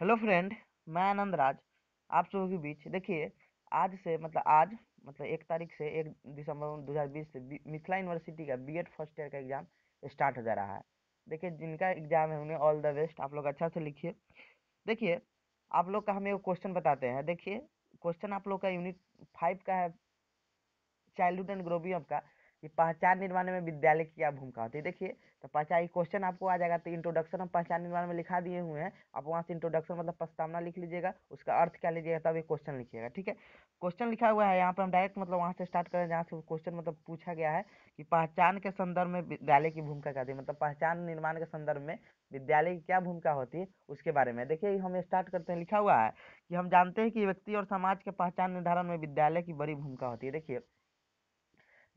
hello friend मैं आनंद राज आप सबों के बीच देखिए आज से मतलब आज मतलब एक तारीख से एक दिसंबर 2020 से मिथिला यूनिवर्सिटी का बीएड फर्स्ट ईयर का एग्ज़ाम स्टार्ट हो जा रहा है देखिए जिनका एग्ज़ाम है उन्हें ऑल द बेस्ट आप लोग अच्छा से लिखिए देखिए आप लोग का हमें क्वेश्चन बताते हैं देखिए क्वेश्चन आप लोग का यूनिट फाइव का है चाइल्डहुड एंड ग्रोविंग का ये पहचान निर्माण में विद्यालय की क्या भूमिका होती है देखिए तो पहचान क्वेश्चन आपको आ जाएगा तो इंट्रोडक्शन हम पहचान निर्माण में लिखा दिए हुए हैं आप वहाँ से इंट्रोडक्शन मतलब प्रस्तावना लिख लीजिएगा उसका अर्थ क्या लीजिएगा तब ये क्वेश्चन लिखिएगा ठीक है क्वेश्चन लिखा हुआ है यहाँ पर हम डायरेक्ट मतलब वहाँ से स्टार्ट करें जहाँ से क्वेश्चन मतलब पूछा गया है कि पहचान के संदर्भ में विद्यालय की भूमिका क्या मतलब पहचान निर्माण के संदर्भ में विद्यालय की क्या भूमिका होती है उसके बारे में देखिए हम स्टार्ट करते हैं लिखा हुआ है कि हम जानते हैं कि व्यक्ति और समाज के पहचान निर्धारण में विद्यालय की बड़ी भूमिका होती है देखिए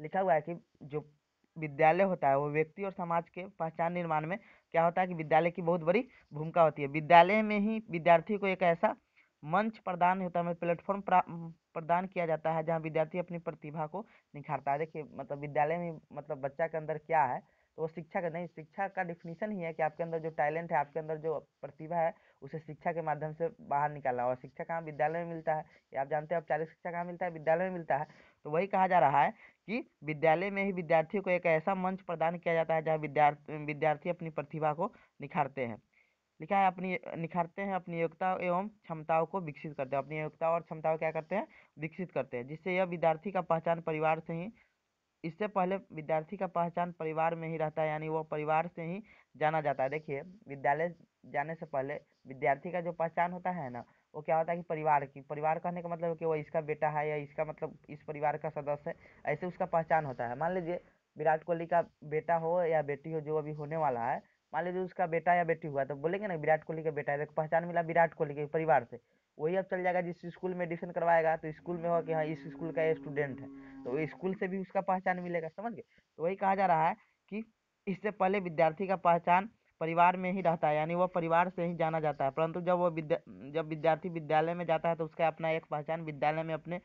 लिखा हुआ है कि जो विद्यालय होता है वो व्यक्ति और समाज के पहचान निर्माण में क्या होता है कि विद्यालय की बहुत बड़ी भूमिका होती है विद्यालय में ही विद्यार्थी को एक ऐसा मंच प्रदान होता है मतलब प्लेटफॉर्म प्रदान किया जाता है जहाँ विद्यार्थी अपनी प्रतिभा को निखारता है देखिए मतलब विद्यालय में मतलब बच्चा के अंदर क्या है तो वो शिक्षा का नहीं शिक्षा का डेफिनेशन ही है कि आपके अंदर जो टैलेंट है आपके अंदर जो प्रतिभा है उसे शिक्षा के माध्यम से बाहर निकालना और शिक्षा कहाँ विद्यालय में मिलता है ये आप जानते हैं औपचारिक शिक्षा कहाँ मिलता है विद्यालय में मिलता है तो वही कहा जा रहा है कि विद्यालय में ही विद्यार्थियों को एक ऐसा मंच प्रदान किया जाता है जहाँ विद्यार्थी विद्यार्थी अपनी प्रतिभा को निखारते हैं लिखा है अपनी निखारते हैं अपनी योग्यता एवं क्षमताओं को विकसित करते हैं अपनी योग्यता और क्षमताओं क्या करते हैं विकसित करते हैं जिससे यह विद्यार्थी का पहचान परिवार से ही इससे पहले विद्यार्थी का पहचान परिवार में ही रहता है यानी वह परिवार से ही जाना जाता है देखिए विद्यालय जाने से पहले विद्यार्थी का जो पहचान होता है ना वो क्या होता है कि परिवार की परिवार कहने का मतलब है कि वो इसका बेटा है या इसका मतलब इस परिवार का सदस्य है ऐसे उसका पहचान होता है मान लीजिए विराट कोहली का बेटा हो या बेटी हो जो अभी होने वाला है मान लीजिए उसका बेटा या बेटी हुआ तो बोलेंगे ना विराट कोहली का बेटा है तो पहचान मिला विराट कोहली के परिवार से वही अब चल जाएगा जिस स्कूल में एडमिशन करवाएगा तो स्कूल में होगा कि हाँ इस स्कूल का ये स्टूडेंट है तो स्कूल से भी उसका पहचान मिलेगा समझ गए तो वही कहा जा रहा है कि इससे पहले विद्यार्थी का पहचान परिवार में ही रहता है यानी वह परिवार से ही जाना जाता है परंतु जब वह विद्या जब विद्यार्थी विद्यालय में जाता है तो उसका अपना एक पहचान विद्यालय में अपने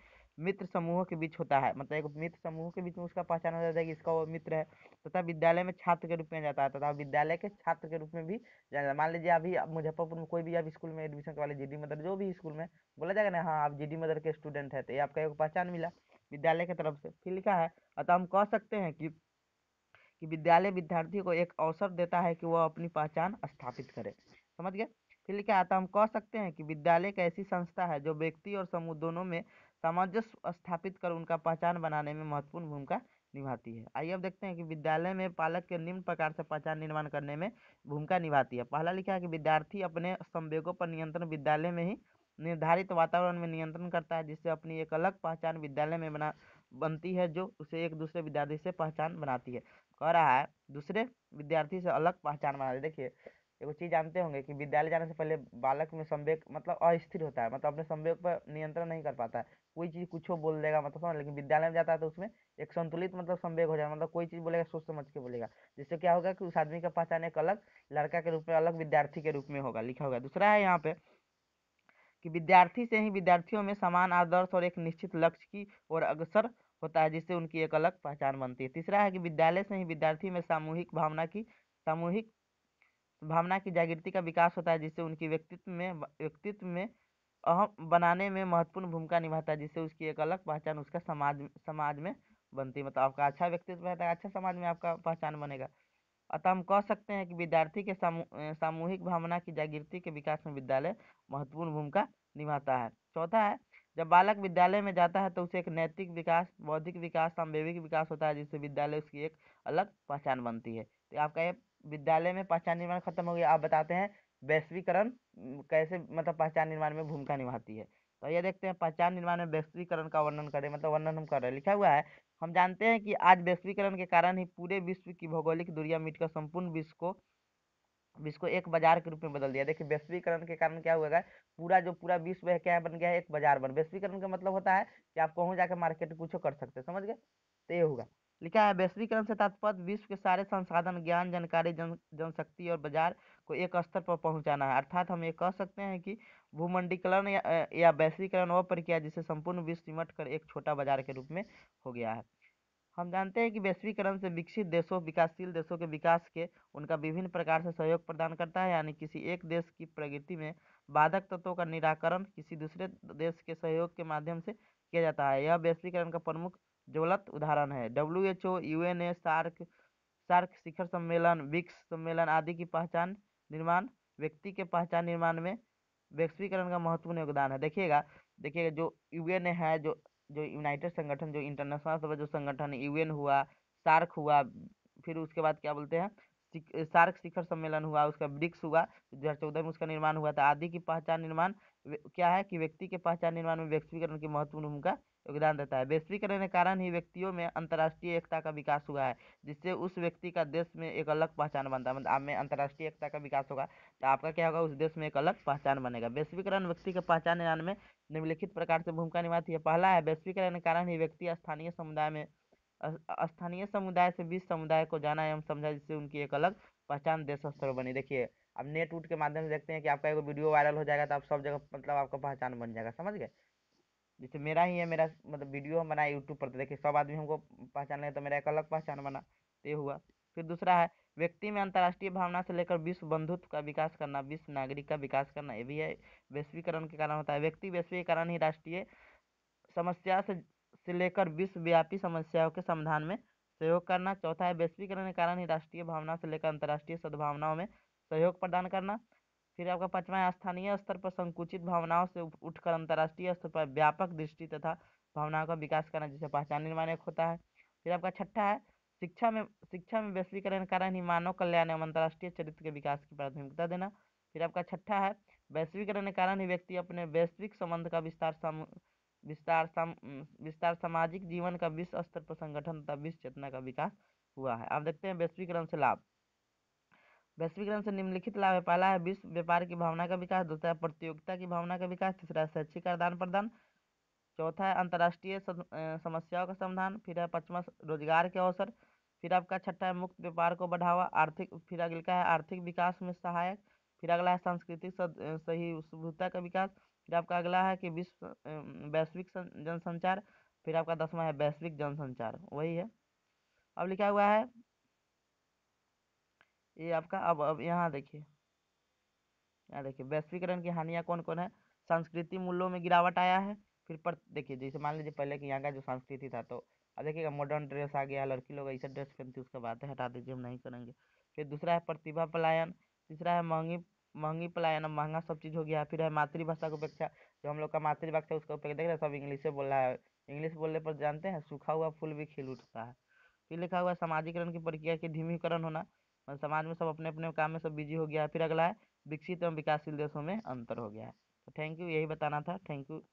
मित्र समूहों के बीच होता है मतलब एक मित्र समूह के बीच में उसका पहचान हो जाता है कि इसका वो मित्र है तथा विद्यालय में छात्र के रूप में जाता है तथा विद्यालय के छात्र के रूप में भी जाना मान लीजिए अभी मुजफ्फरपुर में कोई भी आप स्कूल में एडमिशन करवा लीजिए जी मदर जो भी स्कूल में बोला जाएगा ना हाँ आप जी मदर के स्टूडेंट है तो ये आपका एक पहचान मिला विद्यालय की तरफ से फिर लिखा है अतः हम कह सकते हैं कि कि विद्यालय विद्यार्थी को एक अवसर देता है कि वह अपनी पहचान स्थापित करे समझ गए फिर लिखा है अतः हम कह सकते हैं कि विद्यालय एक ऐसी संस्था है जो व्यक्ति और समूह दोनों में सामंजस्य स्थापित कर उनका पहचान बनाने में महत्वपूर्ण भूमिका निभाती है आइए अब देखते हैं कि विद्यालय में पालक के निम्न प्रकार से पहचान निर्माण करने में भूमिका निभाती है पहला लिखा है कि विद्यार्थी अपने संवेगों पर नियंत्रण विद्यालय में ही निर्धारित वातावरण में नियंत्रण करता है जिससे अपनी एक अलग पहचान विद्यालय में बना बनती है जो उसे एक दूसरे विद्यार्थी से पहचान बनाती है कह रहा है दूसरे विद्यार्थी से अलग पहचान बनाती है देखिए एगो चीज जानते होंगे कि विद्यालय जाने से पहले बालक में संवेक मतलब अस्थिर होता है मतलब अपने संवेक पर नियंत्रण नहीं कर पाता है कोई चीज कुछ बोल देगा मतलब समझ लेकिन विद्यालय में जाता है तो उसमें एक संतुलित मतलब संवेक हो जाएगा मतलब कोई चीज बोलेगा सोच समझ के बोलेगा जिससे क्या होगा कि उस आदमी का पहचान एक अलग लड़का के रूप में अलग विद्यार्थी के रूप में होगा लिखा होगा दूसरा है यहाँ पे कि विद्यार्थी से ही विद्यार्थियों में समान आदर्श और एक निश्चित लक्ष्य की ओर अग्रसर होता है जिससे उनकी एक अलग पहचान बनती है तीसरा है कि विद्यालय से ही विद्यार्थी में सामूहिक भावना की सामूहिक भावना की जागृति का विकास होता है जिससे उनकी व्यक्तित्व में व्यक्तित्व में अहम बनाने में महत्वपूर्ण भूमिका निभाता है जिससे उसकी एक अलग पहचान उसका समाज समाज में बनती है मतलब आपका अच्छा व्यक्तित्व रहता है तो अच्छा समाज में आपका पहचान बनेगा अतः हम कह सकते हैं कि विद्यार्थी के सामूहिक भावना की जागृति के विकास में विद्यालय महत्वपूर्ण भूमिका निभाता है चौथा है जब बालक विद्यालय में जाता है तो उसे एक नैतिक विकास बौद्धिक विकास सांवेगिक विकास होता है जिससे विद्यालय उसकी एक अलग पहचान बनती है तो आपका ये विद्यालय में पहचान निर्माण खत्म हो गया आप बताते हैं वैश्वीकरण कैसे मतलब पहचान निर्माण में भूमिका निभाती है तो ये देखते हैं पहचान निर्माण में वैश्वीकरण का वर्णन करें मतलब वर्णन हम कर रहे हैं लिखा हुआ है हम जानते हैं कि आज वैश्वीकरण के कारण ही पूरे विश्व की भौगोलिक दूरियां मिटकर संपूर्ण विश्व को विश्व को एक बाजार के रूप में बदल दिया देखिए वैश्वीकरण के कारण क्या हुआ पूरा जो पूरा विश्व है क्या बन गया है एक बाजार बन वैश्वीकरण का मतलब होता है कि आप कहूँ जाकर मार्केट कुछ कर सकते समझ गए तो ये होगा लिखा है वैश्वीकरण से तात्पर्य विश्व के सारे संसाधन ज्ञान जानकारी जन जनशक्ति और बाजार को एक स्तर पर पहुंचाना है अर्थात हम ये कह सकते हैं कि भूमंडीकरण या, वैश्वीकरण वह प्रक्रिया जिसे संपूर्ण विश्व सिमट कर एक छोटा बाजार के रूप में हो गया है हम जानते हैं कि वैश्वीकरण से विकसित देशों विकासशील देशों के विकास के उनका विभिन्न प्रकार से सहयोग प्रदान करता है यानी किसी एक देश की प्रगति में बाधक तत्वों का निराकरण किसी दूसरे देश के सहयोग के माध्यम से किया जाता है यह वैश्वीकरण का प्रमुख ज्वलत उदाहरण है एन ए सार्क सार्क शिखर सम्मेलन विक्स सम्मेलन आदि की पहचान निर्माण व्यक्ति के पहचान निर्माण में वैश्वीकरण का महत्वपूर्ण योगदान है देखिएगा देखिएगा जो ए है जो जो यूनाइटेड संगठन जो इंटरनेशनल जो संगठन यूएन हुआ सार्क हुआ फिर उसके बाद क्या बोलते हैं सार्क शिखर सम्मेलन हुआ उसका ब्रिक्स हुआ दो हजार चौदह में उसका निर्माण हुआ था आदि की पहचान निर्माण क्या है कि व्यक्ति के पहचान निर्माण में वैश्वीकरण की महत्वपूर्ण भूमिका योगदान देता है वैश्वीकरण के कारण ही व्यक्तियों में अंतर्राष्ट्रीय एकता का विकास हुआ है जिससे उस व्यक्ति का देश में एक अलग पहचान बनता है मतलब आप में अंतर्राष्ट्रीय एकता का विकास होगा तो आपका क्या होगा उस देश में एक अलग पहचान बनेगा वैश्वीकरण व्यक्ति के पहचान निर्माण में निम्नलिखित प्रकार से भूमिका निभाती है पहला है वैश्वीकरण के कारण ही व्यक्ति स्थानीय समुदाय में स्थानीय समुदाय से विश्व समुदाय को जाना एवं समझा जिससे उनकी एक अलग पहचान देश स्तर बनी देखिए अब नेट उट के माध्यम से देखते हैं कि आपका एक वीडियो वायरल हो जाएगा तो आप सब जगह मतलब आपका पहचान बन जाएगा समझ गए जैसे मेरा ही है मेरा मतलब वीडियो हम बनाए यूट्यूब पर तो देखिए सब आदमी हमको पहचान लें तो मेरा एक अलग पहचान बना तो ये हुआ फिर दूसरा है व्यक्ति में अंतर्राष्ट्रीय भावना से लेकर विश्व बंधुत्व का विकास करना विश्व नागरिक का विकास करना ये भी है वैश्वीकरण के कारण होता है व्यक्ति वैश्वीकरण ही राष्ट्रीय समस्या से से लेकर विश्वव्यापी समस्याओं के समाधान में सहयोग करना चौथा है वैश्वीकरण के कारण ही राष्ट्रीय भावना से लेकर अंतर्राष्ट्रीय सद्भावनाओं में सहयोग प्रदान करना फिर आपका पांचवा है स्थानीय स्तर पर संकुचित भावनाओं से उठकर अंतर्राष्ट्रीय स्तर पर व्यापक दृष्टि तथा भावनाओं का विकास करना जिसे पहचान निर्माण एक होता है फिर आपका छठा है शिक्षा में शिक्षा में वैश्वीकरण के कारण ही मानव कल्याण एवं अंतर्राष्ट्रीय चरित्र के विकास की प्राथमिकता देना फिर आपका छठा है वैश्वीकरण के कारण ही व्यक्ति अपने वैश्विक संबंध का विस्तार विस्तार सम, विस्तार सामाजिक जीवन का विश्व स्तर पर संगठन तथा विश्व चेतना का विकास हुआ है अब देखते हैं वैश्वीकरण से लाभ वैश्वीकरण से निम्नलिखित लाभ है पहला है विश्व व्यापार की भावना का विकास दूसरा है प्रतियोगिता की भावना का विकास तीसरा शैक्षिक आदान प्रदान चौथा है अंतर्राष्ट्रीय समस्याओं का समाधान फिर है पचवा रोजगार के अवसर फिर आपका छठा है मुक्त व्यापार को बढ़ावा आर्थिक फिर अगला है आर्थिक विकास में सहायक फिर अगला है सांस्कृतिक सही सुभुता का विकास फिर आपका अगला है कि विश्व वैश्विक जनसंचार फिर आपका दसवां है वैश्विक जनसंचार वही है अब लिखा हुआ है ये आपका अब अब यहाँ देखिए यहाँ देखिए वैश्वीकरण की हानियाँ कौन कौन है संस्कृति मूल्यों में गिरावट आया है फिर पर देखिए जैसे मान लीजिए पहले कि यहाँ का जो संस्कृति था तो अब देखिएगा मॉडर्न ड्रेस आ गया लड़की लोग ऐसा ड्रेस पहनती उसका बात है हटा दीजिए हम नहीं करेंगे फिर दूसरा है प्रतिभा पलायन तीसरा है महंगी महंगी पलायन महंगा सब चीज़ हो गया फिर है मातृभाषा की उपेक्षा जो हम लोग का मातृभाषा उसका उपेक्षा देख रहे सब इंग्लिशे बोल रहा है इंग्लिश बोलने पर जानते हैं सूखा हुआ फूल भी खिल उठता है फिर लिखा हुआ सामाजिकरण की प्रक्रिया के धीमीकरण होना मतलब समाज में सब अपने अपने काम में सब बिजी हो गया फिर अगला है विकसित एवं विकासशील देशों में अंतर हो गया है तो थैंक यू यही बताना था थैंक यू